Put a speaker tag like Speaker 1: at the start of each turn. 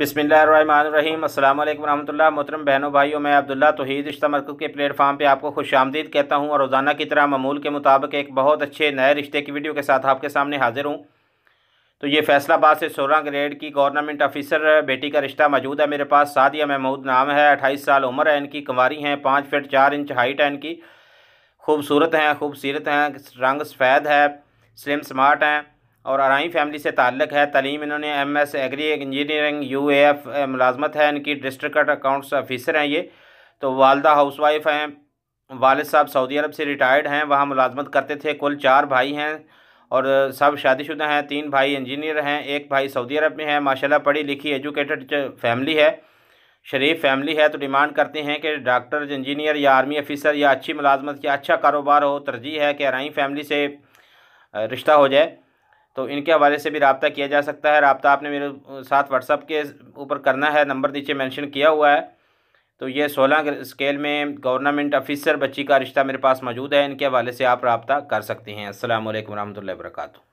Speaker 1: अस्सलाम अल्लाम रहमतुल्लाह मोहतरम बहनों भाइयों मैं अब्दुल्ला तोहीद रिश्ता मरकब के प्लेटफॉर्म पे आपको खुश आमदीद कहता हूँ और रोज़ाना की तरह ममूल के मुताबिक एक बहुत अच्छे नए रिश्ते की वीडियो के साथ आपके सामने हाजिर हूँ तो ये फैसलाबाद से सोलह ग्रेड की गवर्नमेंट ऑफिसर बेटी का रिश्ता मौजूद है मेरे पास सादिया महमूद नाम है अट्ठाईस साल उम्र है इनकी कुंवारी हैं पाँच फिट चार इंच हाइट है इनकी खूबसूरत हैं खूबसूरत हैं रंग सफ़ेद है स्लिम स्मार्ट हैं और आरई फैमिली से ताल्लक है तलीम इन्होंने M S agri engineering U A F मुलाजमत है इनकी डिस्ट्रिक्ट अकाउंट्स ऑफिसर हैं ये तो वालदा हाउस वाइफ हैं वालद साहब सऊदी अरब से रिटायर्ड हैं वहाँ मुलाजमत करते थे कुल चार भाई हैं और सब शादीशुदा हैं तीन भाई इंजीनियर हैं एक भाई सऊदी अरब में है माशाल्लाह पढ़ी लिखी एजुकेटेड फैमिली है शरीफ फैमिली है तो डिमांड करते हैं कि डॉक्टर इंजीनियर या आर्मी अफ़िसर या अच्छी मुलाजमत या अच्छा कारोबार हो तरजीह है कि आरई फैमिली से रिश्ता हो जाए तो इनके हवाले से भी रबता किया जा सकता है रबता आपने मेरे साथ व्हाट्सअप के ऊपर करना है नंबर नीचे मैंशन किया हुआ है तो ये सोलह स्केल में गवर्नमेंट ऑफिसर बच्ची का रिश्ता मेरे पास मौजूद है इनके हवाले से आप रबता कर सकती हैं असल वरहमल वर्का